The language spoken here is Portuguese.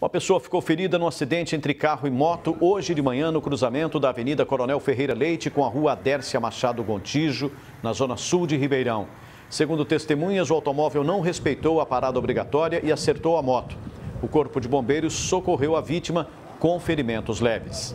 Uma pessoa ficou ferida num acidente entre carro e moto hoje de manhã no cruzamento da Avenida Coronel Ferreira Leite com a Rua Adércia Machado Gontijo, na zona sul de Ribeirão. Segundo testemunhas, o automóvel não respeitou a parada obrigatória e acertou a moto. O Corpo de Bombeiros socorreu a vítima com ferimentos leves.